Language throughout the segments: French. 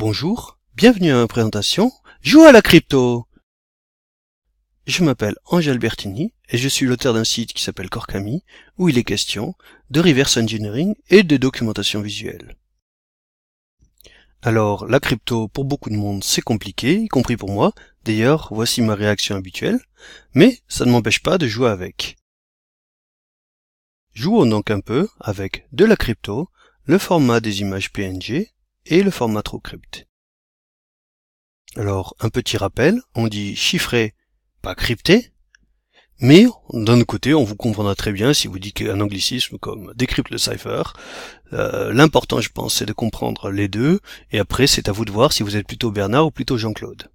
Bonjour, bienvenue à ma présentation Joue à la crypto Je m'appelle Angèle Bertini et je suis l'auteur d'un site qui s'appelle Corkami où il est question de reverse engineering et de documentation visuelle. Alors, la crypto, pour beaucoup de monde, c'est compliqué, y compris pour moi. D'ailleurs, voici ma réaction habituelle. Mais ça ne m'empêche pas de jouer avec. Jouons donc un peu avec de la crypto, le format des images PNG, et le format crypté. Alors, un petit rappel, on dit chiffré, pas crypté, mais d'un côté, on vous comprendra très bien si vous dites un anglicisme comme décrypte le cipher. Euh, l'important, je pense, c'est de comprendre les deux, et après, c'est à vous de voir si vous êtes plutôt Bernard ou plutôt Jean-Claude.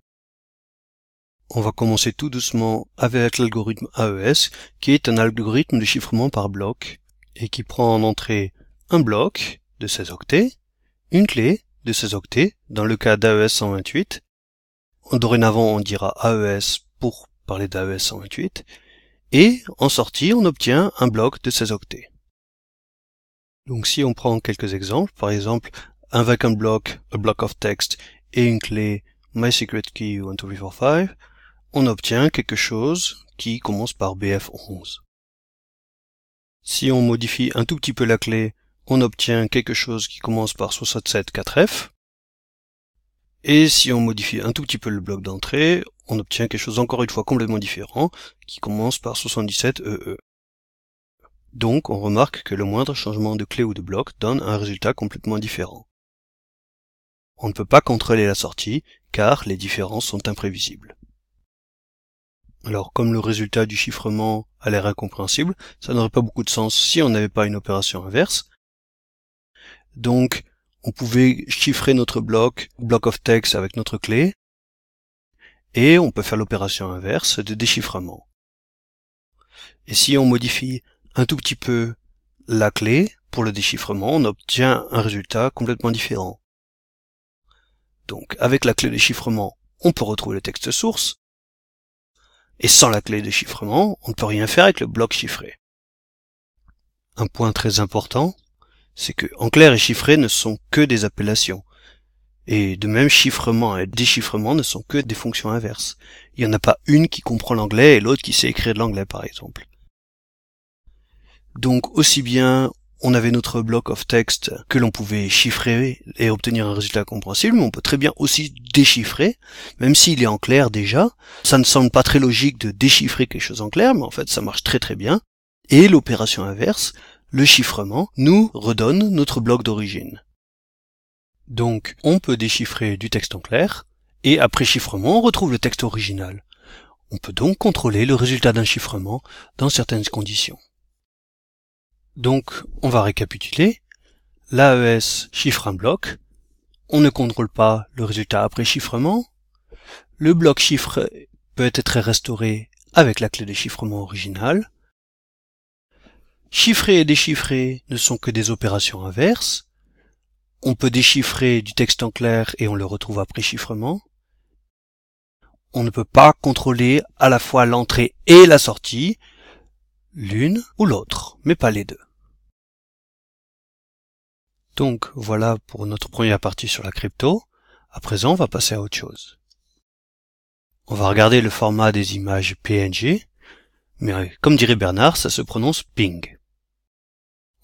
On va commencer tout doucement avec l'algorithme AES, qui est un algorithme de chiffrement par bloc, et qui prend en entrée un bloc de 16 octets, une clé, de ces octets, dans le cas d'AES 128. Dorénavant, on dira AES pour parler d'AES 128. Et en sortie, on obtient un bloc de 16 octets. Donc si on prend quelques exemples, par exemple un vacant block, a block of text et une clé mysecretkey 12345, on obtient quelque chose qui commence par BF11. Si on modifie un tout petit peu la clé on obtient quelque chose qui commence par 67 f Et si on modifie un tout petit peu le bloc d'entrée, on obtient quelque chose encore une fois complètement différent, qui commence par 77EE. E. Donc on remarque que le moindre changement de clé ou de bloc donne un résultat complètement différent. On ne peut pas contrôler la sortie, car les différences sont imprévisibles. Alors comme le résultat du chiffrement a l'air incompréhensible, ça n'aurait pas beaucoup de sens si on n'avait pas une opération inverse, donc, on pouvait chiffrer notre bloc, bloc of text avec notre clé, et on peut faire l'opération inverse de déchiffrement. Et si on modifie un tout petit peu la clé pour le déchiffrement, on obtient un résultat complètement différent. Donc avec la clé de chiffrement, on peut retrouver le texte source, et sans la clé de chiffrement, on ne peut rien faire avec le bloc chiffré. Un point très important, c'est que en clair et chiffré ne sont que des appellations. Et de même, chiffrement et déchiffrement ne sont que des fonctions inverses. Il n'y en a pas une qui comprend l'anglais et l'autre qui sait écrire de l'anglais, par exemple. Donc, aussi bien on avait notre bloc of text que l'on pouvait chiffrer et obtenir un résultat compréhensible, mais on peut très bien aussi déchiffrer, même s'il est en clair déjà. Ça ne semble pas très logique de déchiffrer quelque chose en clair, mais en fait ça marche très très bien. Et l'opération inverse, le chiffrement, nous redonne notre bloc d'origine. Donc on peut déchiffrer du texte en clair, et après chiffrement on retrouve le texte original. On peut donc contrôler le résultat d'un chiffrement dans certaines conditions. Donc on va récapituler. L'AES chiffre un bloc, on ne contrôle pas le résultat après chiffrement, le bloc chiffre peut être restauré avec la clé de chiffrement originale, Chiffrer et déchiffrer ne sont que des opérations inverses. On peut déchiffrer du texte en clair et on le retrouve après chiffrement. On ne peut pas contrôler à la fois l'entrée et la sortie, l'une ou l'autre, mais pas les deux. Donc voilà pour notre première partie sur la crypto. À présent, on va passer à autre chose. On va regarder le format des images PNG, mais comme dirait Bernard, ça se prononce ping.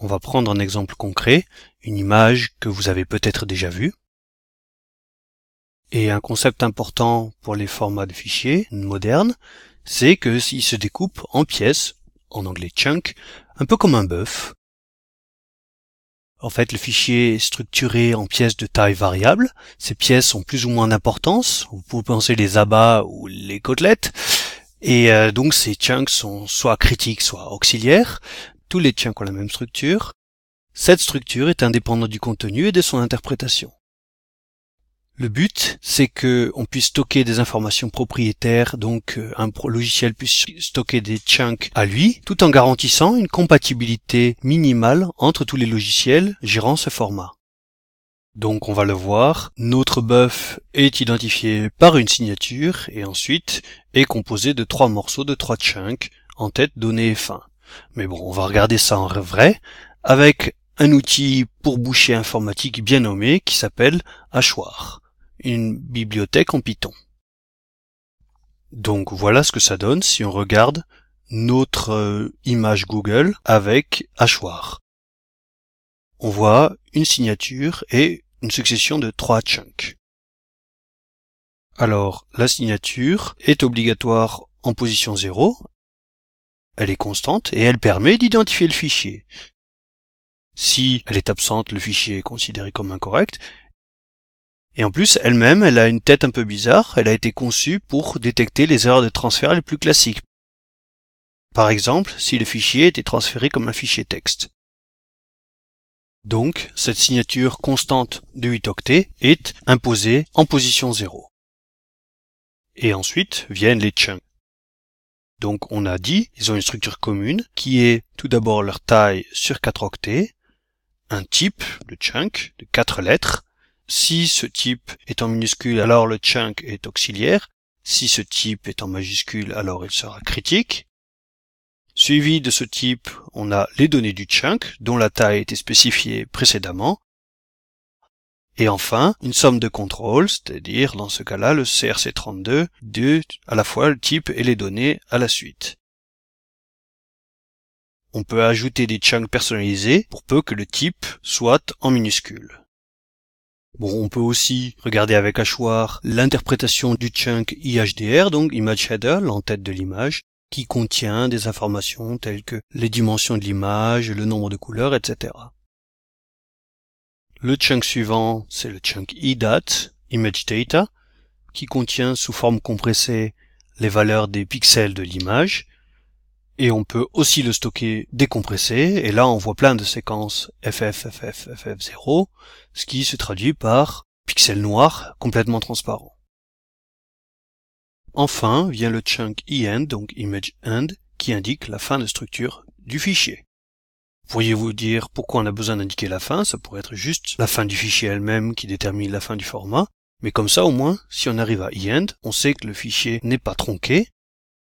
On va prendre un exemple concret, une image que vous avez peut-être déjà vue. Et un concept important pour les formats de fichiers modernes, c'est que s'ils se découpent en pièces, en anglais chunk, un peu comme un bœuf. En fait, le fichier est structuré en pièces de taille variable. Ces pièces ont plus ou moins d'importance. Vous pouvez penser les abats ou les côtelettes. Et euh, donc ces chunks sont soit critiques, soit auxiliaires tous les chunks ont la même structure. Cette structure est indépendante du contenu et de son interprétation. Le but, c'est qu'on puisse stocker des informations propriétaires, donc euh, un logiciel puisse stocker des chunks à lui, tout en garantissant une compatibilité minimale entre tous les logiciels gérant ce format. Donc on va le voir, notre buff est identifié par une signature et ensuite est composé de trois morceaux de trois chunks en tête, donnée et fin. Mais bon, on va regarder ça en vrai avec un outil pour boucher informatique bien nommé qui s'appelle Hachoir, une bibliothèque en Python. Donc voilà ce que ça donne si on regarde notre euh, image Google avec Hachoir. On voit une signature et une succession de trois chunks. Alors, la signature est obligatoire en position 0, elle est constante et elle permet d'identifier le fichier. Si elle est absente, le fichier est considéré comme incorrect. Et en plus, elle-même, elle a une tête un peu bizarre, elle a été conçue pour détecter les erreurs de transfert les plus classiques. Par exemple, si le fichier était transféré comme un fichier texte. Donc, cette signature constante de 8 octets est imposée en position 0. Et ensuite viennent les chunks. Donc on a dit, ils ont une structure commune qui est tout d'abord leur taille sur 4 octets, un type, le chunk, de 4 lettres. Si ce type est en minuscule, alors le chunk est auxiliaire. Si ce type est en majuscule, alors il sera critique. Suivi de ce type, on a les données du chunk, dont la taille était spécifiée précédemment, et enfin, une somme de contrôle, c'est-à-dire dans ce cas-là le CRC32 de à la fois le type et les données à la suite. On peut ajouter des chunks personnalisés pour peu que le type soit en minuscule. Bon, on peut aussi regarder avec hachoir l'interprétation du chunk IHDR, donc Image Header, l'entête de l'image, qui contient des informations telles que les dimensions de l'image, le nombre de couleurs, etc. Le chunk suivant, c'est le chunk IDAT, Image Data, qui contient sous forme compressée les valeurs des pixels de l'image, et on peut aussi le stocker décompressé, et là on voit plein de séquences ff 0 ce qui se traduit par pixel noir complètement transparent. Enfin vient le chunk i_end, donc image end, qui indique la fin de structure du fichier. Pourriez-vous dire pourquoi on a besoin d'indiquer la fin Ça pourrait être juste la fin du fichier elle-même qui détermine la fin du format. Mais comme ça, au moins, si on arrive à e-end, on sait que le fichier n'est pas tronqué.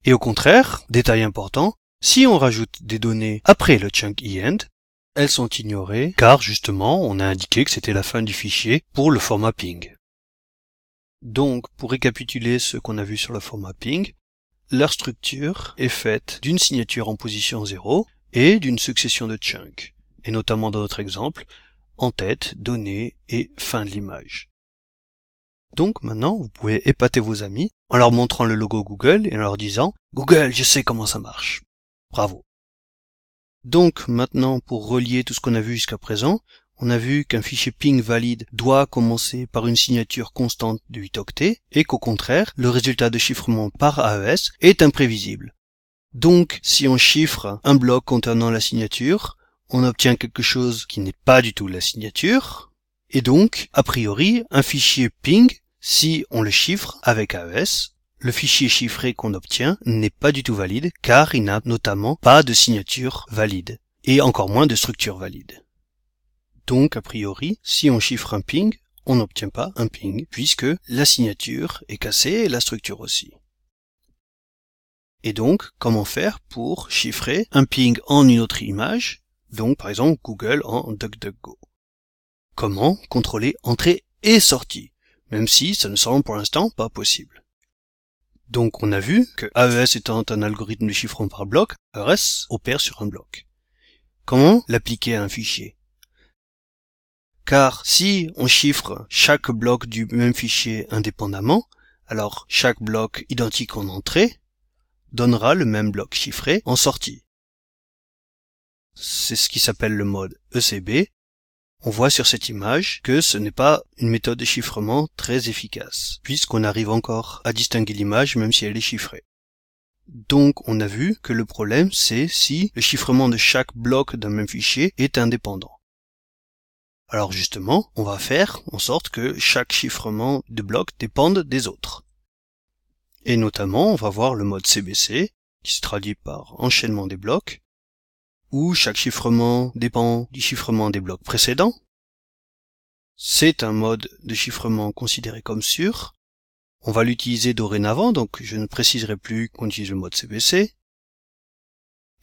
Et au contraire, détail important, si on rajoute des données après le chunk end elles sont ignorées car justement on a indiqué que c'était la fin du fichier pour le format ping. Donc, pour récapituler ce qu'on a vu sur le format ping, leur structure est faite d'une signature en position 0 et d'une succession de chunks, et notamment dans notre exemple, en tête, données et fin de l'image. Donc maintenant, vous pouvez épater vos amis en leur montrant le logo Google et en leur disant Google, je sais comment ça marche. Bravo. Donc maintenant, pour relier tout ce qu'on a vu jusqu'à présent, on a vu qu'un fichier ping valide doit commencer par une signature constante de 8 octets et qu'au contraire, le résultat de chiffrement par AES est imprévisible. Donc, si on chiffre un bloc contenant la signature, on obtient quelque chose qui n'est pas du tout la signature, et donc, a priori, un fichier ping, si on le chiffre avec AES, le fichier chiffré qu'on obtient n'est pas du tout valide car il n'a notamment pas de signature valide, et encore moins de structure valide. Donc, a priori, si on chiffre un ping, on n'obtient pas un ping, puisque la signature est cassée et la structure aussi. Et donc, comment faire pour chiffrer un ping en une autre image, donc par exemple Google en DuckDuckGo Comment contrôler entrée et sortie, même si ça ne semble pour l'instant pas possible. Donc on a vu que AES étant un algorithme de chiffrement par bloc, AES opère sur un bloc. Comment l'appliquer à un fichier Car si on chiffre chaque bloc du même fichier indépendamment, alors chaque bloc identique en entrée donnera le même bloc chiffré en sortie. C'est ce qui s'appelle le mode ECB. On voit sur cette image que ce n'est pas une méthode de chiffrement très efficace, puisqu'on arrive encore à distinguer l'image même si elle est chiffrée. Donc on a vu que le problème c'est si le chiffrement de chaque bloc d'un même fichier est indépendant. Alors justement, on va faire en sorte que chaque chiffrement de bloc dépende des autres. Et notamment, on va voir le mode CBC, qui se traduit par enchaînement des blocs, où chaque chiffrement dépend du chiffrement des blocs précédents. C'est un mode de chiffrement considéré comme sûr. On va l'utiliser dorénavant, donc je ne préciserai plus qu'on utilise le mode CBC.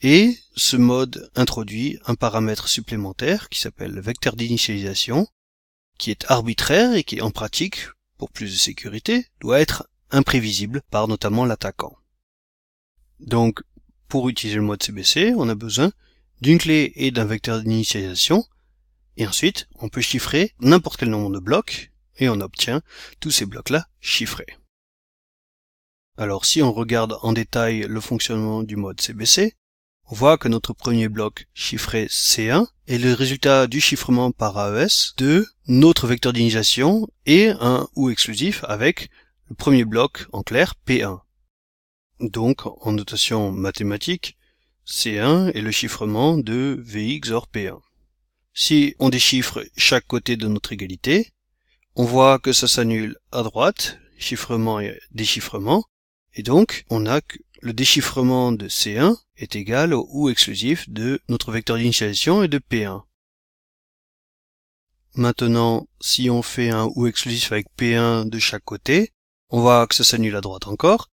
Et ce mode introduit un paramètre supplémentaire qui s'appelle le vecteur d'initialisation, qui est arbitraire et qui en pratique, pour plus de sécurité, doit être imprévisible par notamment l'attaquant. Donc, pour utiliser le mode CBC, on a besoin d'une clé et d'un vecteur d'initialisation, et ensuite, on peut chiffrer n'importe quel nombre de blocs, et on obtient tous ces blocs-là chiffrés. Alors si on regarde en détail le fonctionnement du mode CBC, on voit que notre premier bloc chiffré C1 est le résultat du chiffrement par AES de notre vecteur d'initialisation et un ou exclusif avec premier bloc, en clair, P1. Donc, en notation mathématique, C1 est le chiffrement de Vx hors P1. Si on déchiffre chaque côté de notre égalité, on voit que ça s'annule à droite, chiffrement et déchiffrement, et donc on a que le déchiffrement de C1 est égal au ou exclusif de notre vecteur d'initialisation et de P1. Maintenant, si on fait un ou exclusif avec P1 de chaque côté, on voit que ça s'annule à droite encore.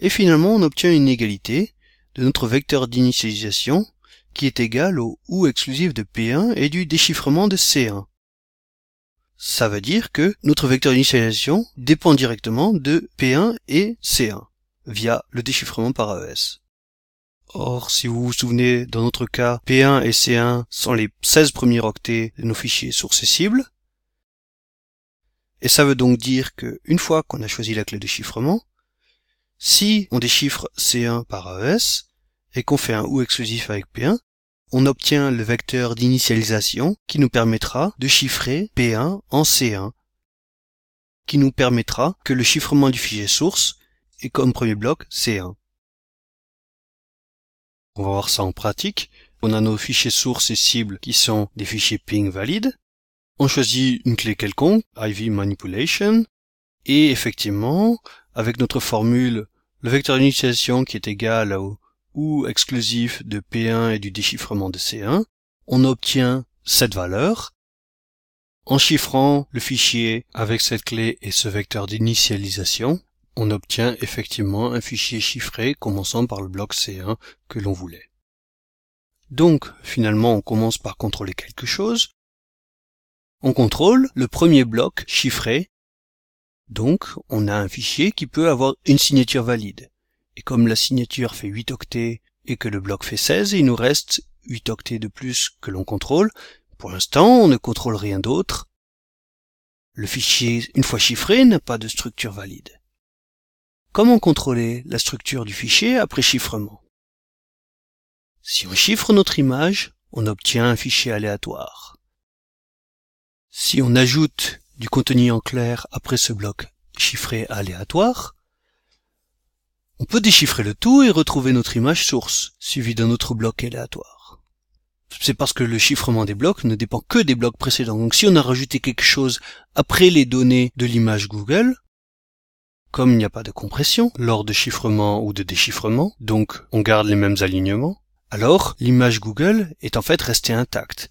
Et finalement, on obtient une égalité de notre vecteur d'initialisation qui est égal au OU exclusif de P1 et du déchiffrement de C1. Ça veut dire que notre vecteur d'initialisation dépend directement de P1 et C1 via le déchiffrement par AES. Or, si vous vous souvenez, dans notre cas, P1 et C1 sont les 16 premiers octets de nos fichiers sources et cibles, et ça veut donc dire que, une fois qu'on a choisi la clé de chiffrement, si on déchiffre C1 par AES et qu'on fait un OU exclusif avec P1, on obtient le vecteur d'initialisation qui nous permettra de chiffrer P1 en C1, qui nous permettra que le chiffrement du fichier source est comme premier bloc C1. On va voir ça en pratique. On a nos fichiers sources et cibles qui sont des fichiers ping valides, on choisit une clé quelconque, IV manipulation, et effectivement, avec notre formule, le vecteur d'initialisation qui est égal au ou exclusif de P1 et du déchiffrement de C1, on obtient cette valeur. En chiffrant le fichier avec cette clé et ce vecteur d'initialisation, on obtient effectivement un fichier chiffré commençant par le bloc C1 que l'on voulait. Donc, finalement, on commence par contrôler quelque chose, on contrôle le premier bloc chiffré. Donc, on a un fichier qui peut avoir une signature valide. Et comme la signature fait 8 octets et que le bloc fait 16, il nous reste 8 octets de plus que l'on contrôle. Pour l'instant, on ne contrôle rien d'autre. Le fichier, une fois chiffré, n'a pas de structure valide. Comment contrôler la structure du fichier après chiffrement Si on chiffre notre image, on obtient un fichier aléatoire. Si on ajoute du contenu en clair après ce bloc chiffré aléatoire, on peut déchiffrer le tout et retrouver notre image source, suivie d'un autre bloc aléatoire. C'est parce que le chiffrement des blocs ne dépend que des blocs précédents. Donc si on a rajouté quelque chose après les données de l'image Google, comme il n'y a pas de compression lors de chiffrement ou de déchiffrement, donc on garde les mêmes alignements, alors l'image Google est en fait restée intacte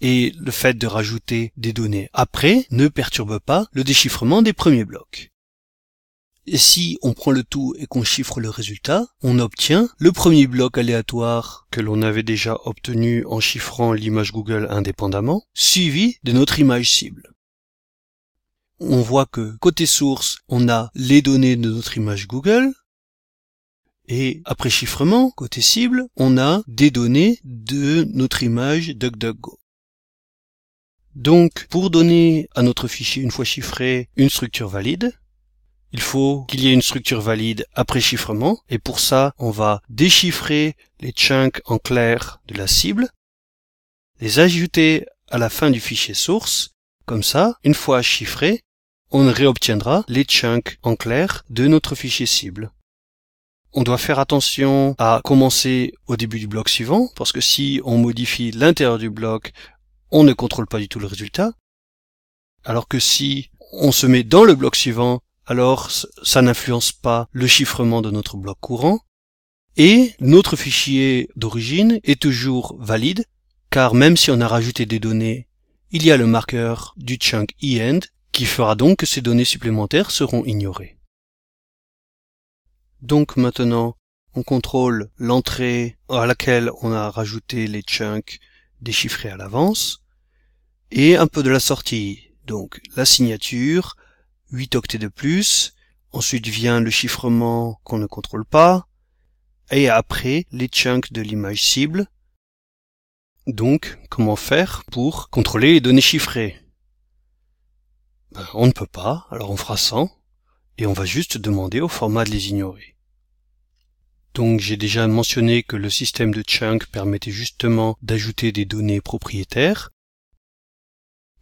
et le fait de rajouter des données après ne perturbe pas le déchiffrement des premiers blocs. Et si on prend le tout et qu'on chiffre le résultat, on obtient le premier bloc aléatoire que l'on avait déjà obtenu en chiffrant l'image Google indépendamment, suivi de notre image cible. On voit que côté source, on a les données de notre image Google, et après chiffrement, côté cible, on a des données de notre image DuckDuckGo. Donc, pour donner à notre fichier une fois chiffré une structure valide, il faut qu'il y ait une structure valide après chiffrement, et pour ça, on va déchiffrer les chunks en clair de la cible, les ajouter à la fin du fichier source, comme ça, une fois chiffré, on réobtiendra les chunks en clair de notre fichier cible. On doit faire attention à commencer au début du bloc suivant, parce que si on modifie l'intérieur du bloc, on ne contrôle pas du tout le résultat. Alors que si on se met dans le bloc suivant, alors ça n'influence pas le chiffrement de notre bloc courant. Et notre fichier d'origine est toujours valide, car même si on a rajouté des données, il y a le marqueur du chunk end qui fera donc que ces données supplémentaires seront ignorées. Donc maintenant, on contrôle l'entrée à laquelle on a rajouté les chunks déchiffrés à l'avance, et un peu de la sortie. Donc la signature, 8 octets de plus, ensuite vient le chiffrement qu'on ne contrôle pas, et après les chunks de l'image cible. Donc comment faire pour contrôler les données chiffrées ben, On ne peut pas, alors on fera 100, et on va juste demander au format de les ignorer. Donc j'ai déjà mentionné que le système de chunk permettait justement d'ajouter des données propriétaires,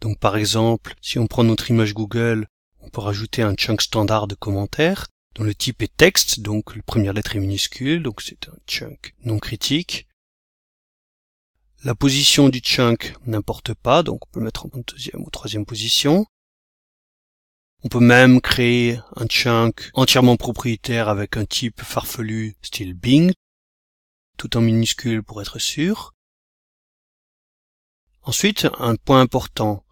donc par exemple, si on prend notre image Google, on peut rajouter un chunk standard de commentaires dont le type est texte, donc la première lettre est minuscule, donc c'est un chunk non critique. La position du chunk n'importe pas, donc on peut le mettre en deuxième ou troisième position. On peut même créer un chunk entièrement propriétaire avec un type farfelu style Bing, tout en minuscule pour être sûr. Ensuite, un point important,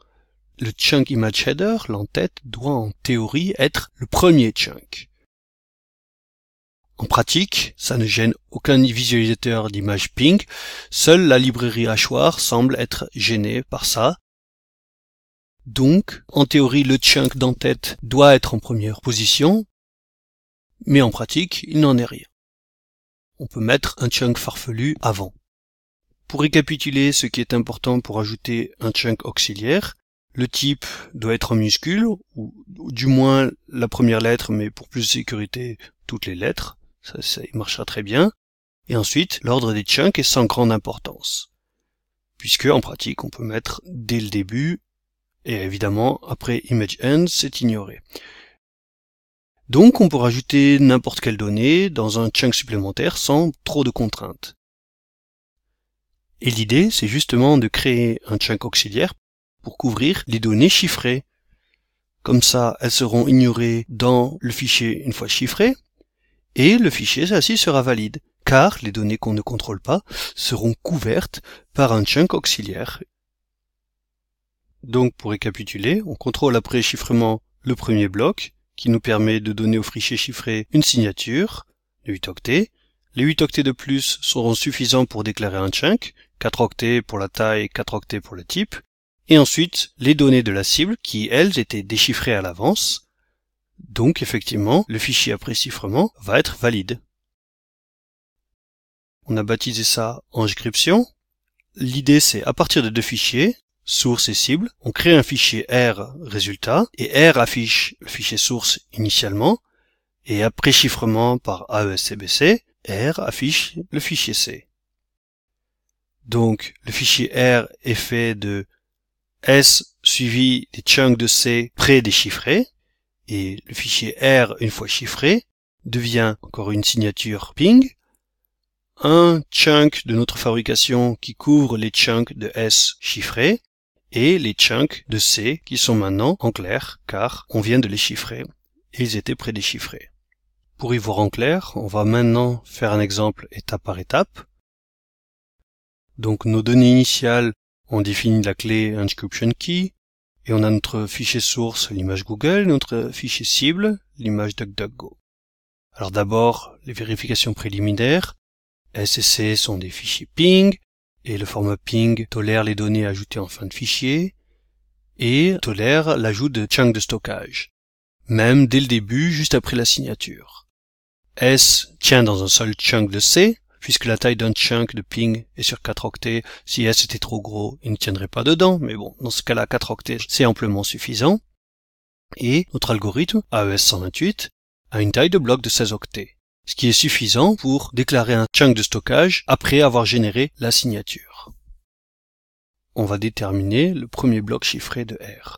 le chunk image header, l'entête, doit en théorie être le premier chunk. En pratique, ça ne gêne aucun visualisateur d'image ping, seule la librairie hachoir semble être gênée par ça. Donc, en théorie, le chunk d'entête doit être en première position, mais en pratique, il n'en est rien. On peut mettre un chunk farfelu avant. Pour récapituler ce qui est important pour ajouter un chunk auxiliaire, le type doit être en minuscule, ou, du moins la première lettre, mais pour plus de sécurité, toutes les lettres. Ça, ça marchera très bien. Et ensuite, l'ordre des chunks est sans grande importance. Puisque, en pratique, on peut mettre dès le début, et évidemment, après image end, c'est ignoré. Donc, on peut rajouter n'importe quelle donnée dans un chunk supplémentaire sans trop de contraintes. Et l'idée, c'est justement de créer un chunk auxiliaire pour couvrir les données chiffrées. Comme ça, elles seront ignorées dans le fichier une fois chiffré et le fichier ainsi sera valide, car les données qu'on ne contrôle pas seront couvertes par un chunk auxiliaire. Donc pour récapituler, on contrôle après chiffrement le premier bloc, qui nous permet de donner au fichier chiffré une signature de 8 octets. Les 8 octets de plus seront suffisants pour déclarer un chunk, 4 octets pour la taille, 4 octets pour le type, et ensuite les données de la cible qui, elles, étaient déchiffrées à l'avance. Donc effectivement, le fichier après chiffrement va être valide. On a baptisé ça inscription. L'idée c'est à partir de deux fichiers, source et cible, on crée un fichier R résultat et R affiche le fichier source initialement et après chiffrement par AESCBC, R affiche le fichier C. Donc le fichier R est fait de S suivi des chunks de C prédéchiffrés, et le fichier R, une fois chiffré, devient encore une signature ping, un chunk de notre fabrication qui couvre les chunks de S chiffrés, et les chunks de C qui sont maintenant en clair, car on vient de les chiffrer, et ils étaient prédéchiffrés. Pour y voir en clair, on va maintenant faire un exemple étape par étape. Donc nos données initiales on définit la clé inscription key et on a notre fichier source, l'image Google, notre fichier cible, l'image DuckDuckGo. Alors d'abord, les vérifications préliminaires. S C sont des fichiers ping, et le format ping tolère les données ajoutées en fin de fichier, et tolère l'ajout de chunks de stockage, même dès le début, juste après la signature. S tient dans un seul chunk de C, puisque la taille d'un chunk de ping est sur 4 octets. Si S était trop gros, il ne tiendrait pas dedans, mais bon, dans ce cas-là, 4 octets, c'est amplement suffisant. Et notre algorithme, AES 128, a une taille de bloc de 16 octets, ce qui est suffisant pour déclarer un chunk de stockage après avoir généré la signature. On va déterminer le premier bloc chiffré de R.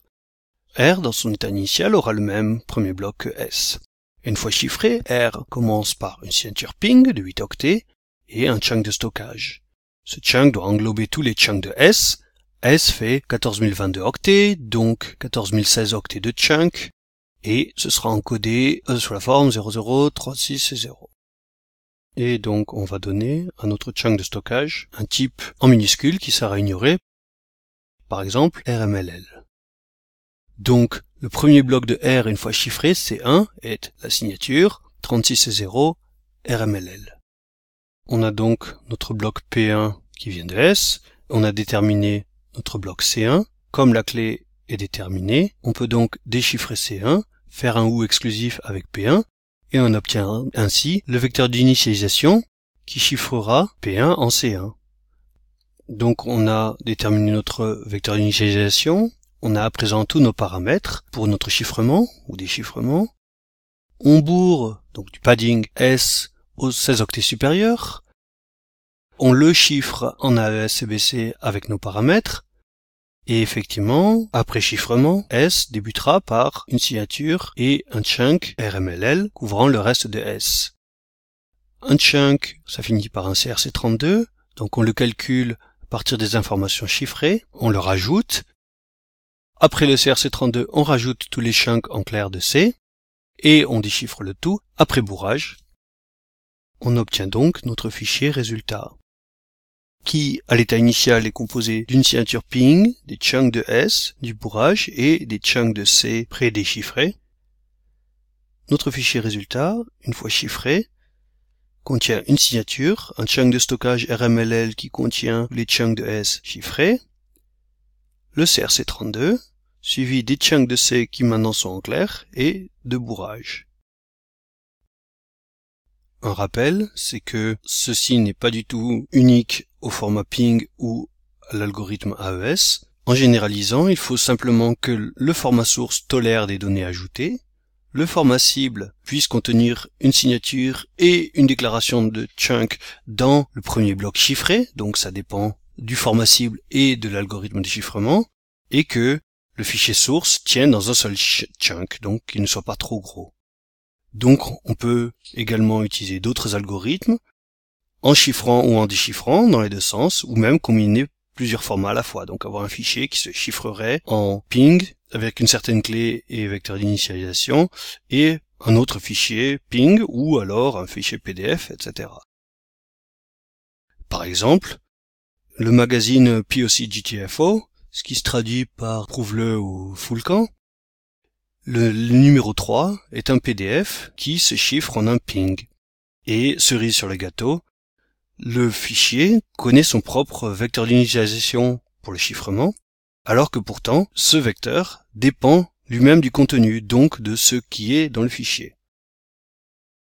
R, dans son état initial, aura le même premier bloc que S. Une fois chiffré, R commence par une signature ping de 8 octets, et un chunk de stockage. Ce chunk doit englober tous les chunks de S. S fait 14022 octets, donc 14016 octets de chunk, et ce sera encodé euh, sous la forme 0036 et 0. Et donc on va donner à notre chunk de stockage un type en minuscule qui sera ignoré, par exemple RMLL. Donc le premier bloc de R une fois chiffré, c 1, est la signature, 36 0, RMLL. On a donc notre bloc P1 qui vient de S, on a déterminé notre bloc C1. Comme la clé est déterminée, on peut donc déchiffrer C1, faire un OU exclusif avec P1, et on obtient ainsi le vecteur d'initialisation qui chiffrera P1 en C1. Donc on a déterminé notre vecteur d'initialisation, on a à présent tous nos paramètres pour notre chiffrement ou déchiffrement. On bourre donc du padding S aux 16 octets supérieurs, on le chiffre en AES-CBC avec nos paramètres, et effectivement, après chiffrement, S débutera par une signature et un chunk RMLL couvrant le reste de S. Un chunk, ça finit par un CRC32, donc on le calcule à partir des informations chiffrées, on le rajoute. Après le CRC32, on rajoute tous les chunks en clair de C, et on déchiffre le tout après bourrage, on obtient donc notre fichier résultat, qui, à l'état initial, est composé d'une signature ping, des chunks de S, du bourrage et des chunks de C prédéchiffrés. Notre fichier résultat, une fois chiffré, contient une signature, un chunk de stockage RMLL qui contient les chunks de S chiffrés, le CRC32, suivi des chunks de C qui maintenant sont en clair, et de bourrage un rappel, c'est que ceci n'est pas du tout unique au format Ping ou à l'algorithme AES. En généralisant, il faut simplement que le format source tolère des données ajoutées, le format cible puisse contenir une signature et une déclaration de chunk dans le premier bloc chiffré, donc ça dépend du format cible et de l'algorithme de chiffrement, et que le fichier source tienne dans un seul chunk, donc qu'il ne soit pas trop gros. Donc on peut également utiliser d'autres algorithmes en chiffrant ou en déchiffrant dans les deux sens, ou même combiner plusieurs formats à la fois. Donc avoir un fichier qui se chiffrerait en ping avec une certaine clé et vecteur d'initialisation, et un autre fichier ping ou alors un fichier PDF, etc. Par exemple, le magazine POC ce qui se traduit par prouve-le ou Foulcan. Le numéro 3 est un PDF qui se chiffre en un ping. Et, cerise sur le gâteau, le fichier connaît son propre vecteur d'initialisation pour le chiffrement, alors que pourtant ce vecteur dépend lui-même du contenu, donc de ce qui est dans le fichier.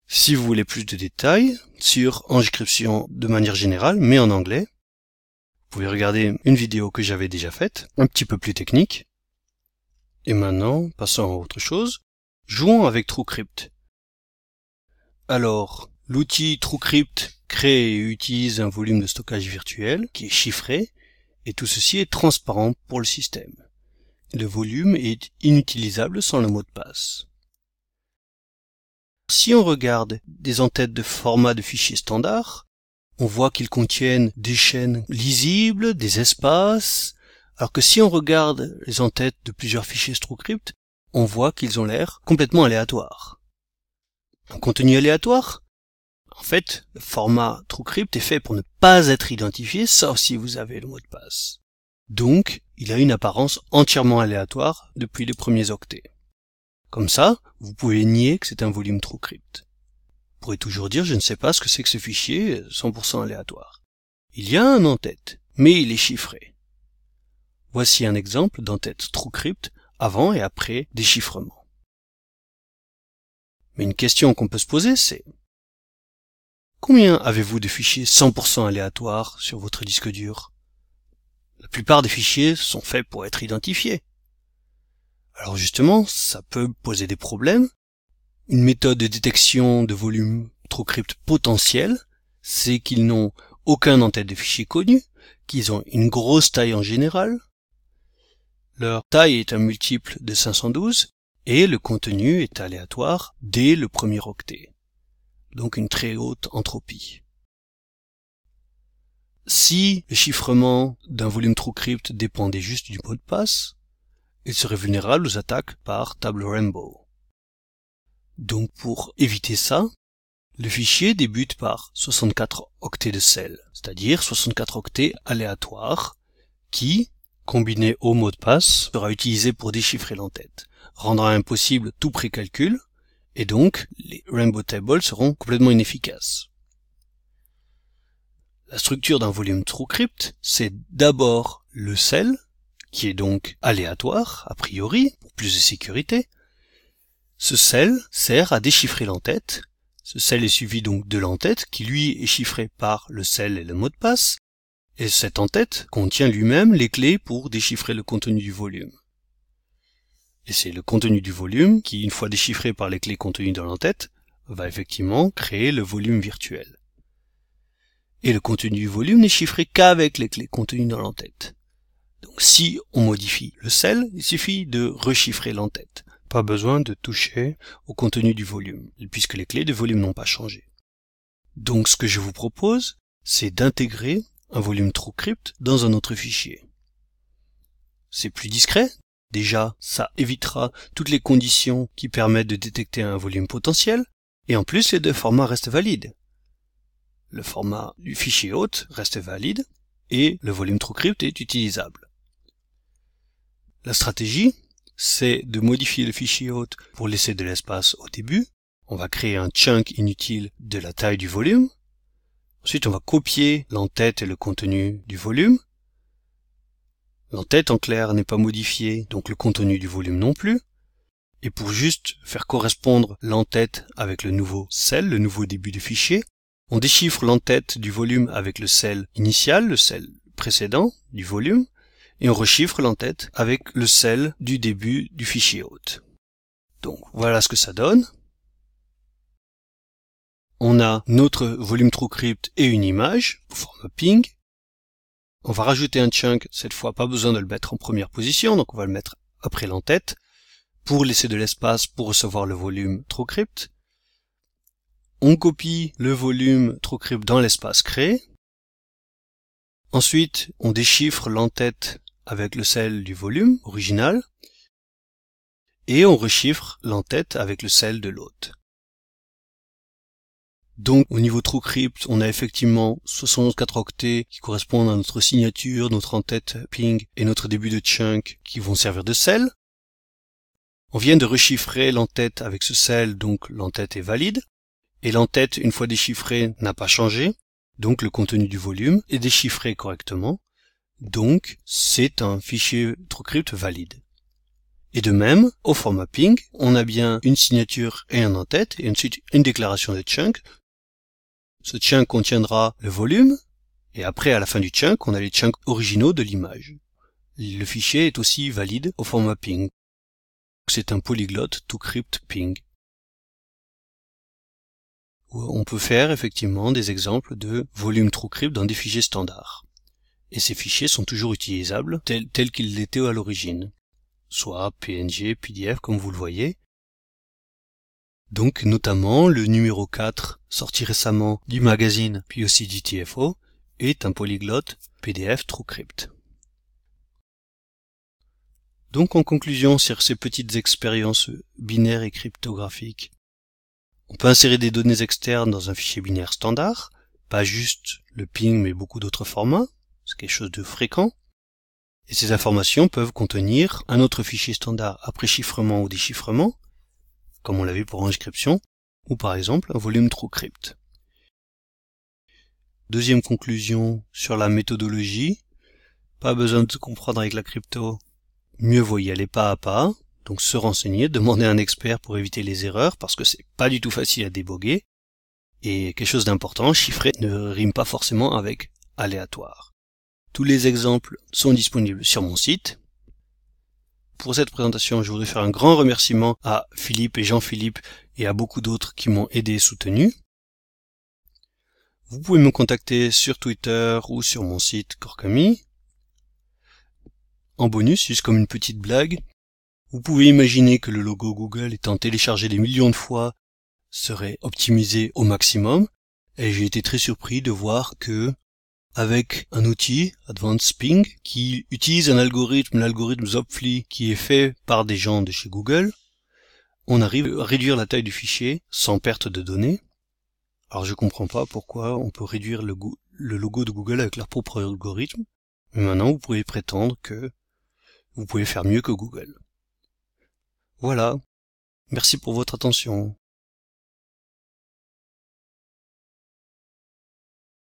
Si vous voulez plus de détails sur description de manière générale, mais en anglais, vous pouvez regarder une vidéo que j'avais déjà faite, un petit peu plus technique, et maintenant, passons à autre chose, jouons avec TrueCrypt. Alors, l'outil TrueCrypt crée et utilise un volume de stockage virtuel qui est chiffré, et tout ceci est transparent pour le système. Le volume est inutilisable sans le mot de passe. Si on regarde des entêtes de format de fichiers standard, on voit qu'ils contiennent des chaînes lisibles, des espaces, alors que si on regarde les entêtes de plusieurs fichiers TrueCrypt, on voit qu'ils ont l'air complètement aléatoires. Un contenu aléatoire En fait, le format TrueCrypt est fait pour ne pas être identifié, sauf si vous avez le mot de passe. Donc, il a une apparence entièrement aléatoire depuis les premiers octets. Comme ça, vous pouvez nier que c'est un volume TrueCrypt. Vous pourrez toujours dire je ne sais pas ce que c'est que ce fichier 100% aléatoire. Il y a un en-tête, mais il est chiffré. Voici un exemple d'entête TrueCrypt avant et après déchiffrement. Mais une question qu'on peut se poser, c'est combien avez-vous de fichiers 100% aléatoires sur votre disque dur La plupart des fichiers sont faits pour être identifiés. Alors justement, ça peut poser des problèmes. Une méthode de détection de volume TrueCrypt potentiel, c'est qu'ils n'ont aucun entête de fichiers connu, qu'ils ont une grosse taille en général, leur taille est un multiple de 512 et le contenu est aléatoire dès le premier octet, donc une très haute entropie. Si le chiffrement d'un volume TrueCrypt dépendait juste du mot de passe, il serait vulnérable aux attaques par table Rainbow. Donc pour éviter ça, le fichier débute par 64 octets de sel, c'est-à-dire 64 octets aléatoires qui, combiné au mot de passe sera utilisé pour déchiffrer l'entête, rendra impossible tout précalcul, et donc les Rainbow Tables seront complètement inefficaces. La structure d'un volume TrueCrypt, c'est d'abord le sel, qui est donc aléatoire, a priori, pour plus de sécurité. Ce sel sert à déchiffrer l'entête. Ce sel est suivi donc de l'entête, qui lui est chiffré par le sel et le mot de passe et cette en-tête contient lui-même les clés pour déchiffrer le contenu du volume. Et c'est le contenu du volume qui, une fois déchiffré par les clés contenues dans l'entête, va effectivement créer le volume virtuel. Et le contenu du volume n'est chiffré qu'avec les clés contenues dans l'entête. Donc si on modifie le sel, il suffit de rechiffrer l'entête. Pas besoin de toucher au contenu du volume, puisque les clés de volume n'ont pas changé. Donc ce que je vous propose, c'est d'intégrer un volume TrueCrypt dans un autre fichier. C'est plus discret. Déjà, ça évitera toutes les conditions qui permettent de détecter un volume potentiel. Et en plus, les deux formats restent valides. Le format du fichier hôte reste valide et le volume TrueCrypt est utilisable. La stratégie, c'est de modifier le fichier hôte pour laisser de l'espace au début. On va créer un chunk inutile de la taille du volume Ensuite, on va copier l'entête et le contenu du volume. L'entête en clair n'est pas modifiée, donc le contenu du volume non plus. Et pour juste faire correspondre l'entête avec le nouveau cell, le nouveau début du fichier, on déchiffre l'entête du volume avec le cell initial, le cell précédent du volume, et on rechiffre l'entête avec le cell du début du fichier hôte. Donc voilà ce que ça donne on a notre volume TrueCrypt et une image, pour forme ping. On va rajouter un chunk, cette fois pas besoin de le mettre en première position, donc on va le mettre après l'entête, pour laisser de l'espace pour recevoir le volume TrueCrypt. On copie le volume TrueCrypt dans l'espace créé. Ensuite, on déchiffre l'entête avec le sel du volume original, et on rechiffre l'entête avec le sel de l'hôte. Donc au niveau TrueCrypt, on a effectivement 64 octets qui correspondent à notre signature, notre entête ping et notre début de chunk qui vont servir de sel. On vient de rechiffrer l'entête avec ce sel, donc l'entête est valide. Et l'entête, une fois déchiffrée, n'a pas changé. Donc le contenu du volume est déchiffré correctement. Donc c'est un fichier TrueCrypt valide. Et de même, au format ping, on a bien une signature et un en-tête, et ensuite une déclaration de chunk, ce chunk contiendra le volume, et après à la fin du chunk, on a les chunks originaux de l'image. Le fichier est aussi valide au format ping. C'est un polyglotte ToCrypt ping. On peut faire effectivement des exemples de volume TrueCrypt dans des fichiers standards. Et ces fichiers sont toujours utilisables tels, tels qu'ils l'étaient à l'origine. Soit PNG, PDF comme vous le voyez, donc notamment le numéro 4 sorti récemment du magazine puis aussi est un polyglotte PDF TrueCrypt. Donc en conclusion sur ces petites expériences binaires et cryptographiques, on peut insérer des données externes dans un fichier binaire standard, pas juste le ping mais beaucoup d'autres formats, c'est quelque chose de fréquent, et ces informations peuvent contenir un autre fichier standard après chiffrement ou déchiffrement, comme on l'a vu pour inscription, ou par exemple un volume TrueCrypt. Deuxième conclusion sur la méthodologie, pas besoin de comprendre avec la crypto, mieux vaut y aller pas à pas, donc se renseigner, demander à un expert pour éviter les erreurs, parce que c'est pas du tout facile à déboguer, et quelque chose d'important, chiffrer ne rime pas forcément avec aléatoire. Tous les exemples sont disponibles sur mon site, pour cette présentation. Je voudrais faire un grand remerciement à Philippe et Jean-Philippe et à beaucoup d'autres qui m'ont aidé et soutenu. Vous pouvez me contacter sur Twitter ou sur mon site Corcami. En bonus, juste comme une petite blague, vous pouvez imaginer que le logo Google étant téléchargé des millions de fois serait optimisé au maximum, et j'ai été très surpris de voir que avec un outil, Advanced Ping, qui utilise un algorithme, l'algorithme Zopfli, qui est fait par des gens de chez Google. On arrive à réduire la taille du fichier sans perte de données. Alors je comprends pas pourquoi on peut réduire le logo de Google avec leur propre algorithme. Mais maintenant, vous pouvez prétendre que vous pouvez faire mieux que Google. Voilà. Merci pour votre attention.